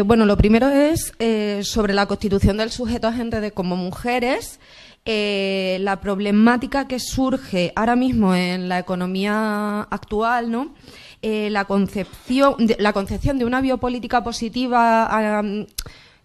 Eh, bueno, lo primero es eh, sobre la constitución del sujeto agente de como mujeres. Eh, la problemática que surge ahora mismo en la economía actual, ¿no? la, concepción, la concepción de una biopolítica positiva a, mm,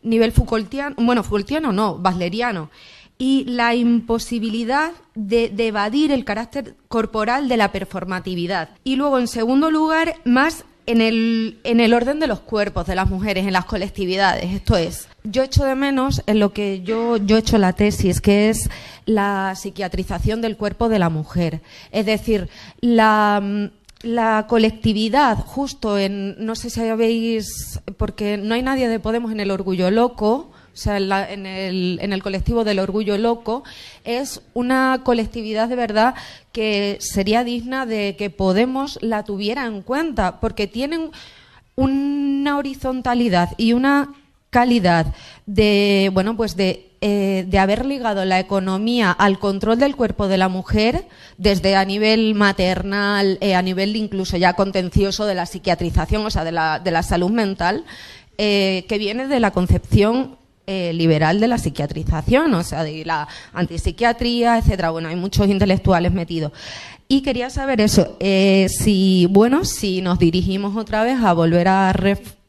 nivel Foucaultiano, bueno, Foucaultiano no, Basleriano, y la imposibilidad de, evadir el carácter corporal de la performatividad. Y luego, en segundo lugar, más en el, en el orden de los cuerpos de las mujeres, en las colectividades. Esto es, yo echo de menos en lo que yo, yo echo la tesis, que es la psiquiatrización del cuerpo de la mujer. Es decir, la, la colectividad, justo en, no sé si habéis, porque no hay nadie de Podemos en el orgullo loco, o sea, en, el, colectivo del orgullo loco, es una colectividad de verdad que sería digna de que Podemos la tuviera en cuenta, porque tienen una horizontalidad y una calidad de, bueno, pues de eh, haber ligado la economía al control del cuerpo de la mujer desde a nivel maternal, eh, a nivel incluso ya contencioso de la psiquiatrización, o sea, de la, de la salud mental, eh, que viene de la concepción eh, liberal de la psiquiatrización, o sea, de la antipsiquiatría, etcétera. Bueno, hay muchos intelectuales metidos. Y quería saber eso, eh, si, bueno, si nos dirigimos otra vez a volver a,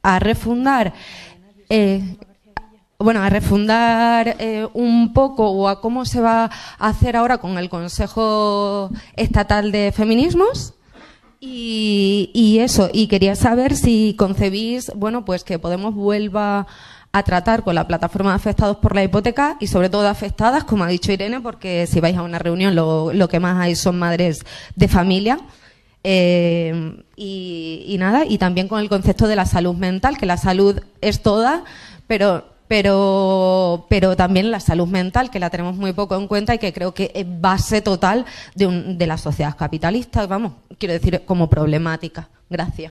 a refundar, eh, bueno, a refundar un poco o a cómo se va a hacer ahora con el Consejo Estatal de Feminismos. Y, y eso, y quería saber si concebís, bueno, pues que Podemos vuelva a tratar con la plataforma de afectados por la hipoteca y sobre todo afectadas, como ha dicho Irene, porque si vais a una reunión lo, que más hay son madres de familia. Eh, y, nada, y también con el concepto de la salud mental, que la salud es toda, pero, pero, pero también la salud mental, que la tenemos muy poco en cuenta y que creo que es base total de, las de capitalistas vamos, quiero decir, como problemática. Gracias.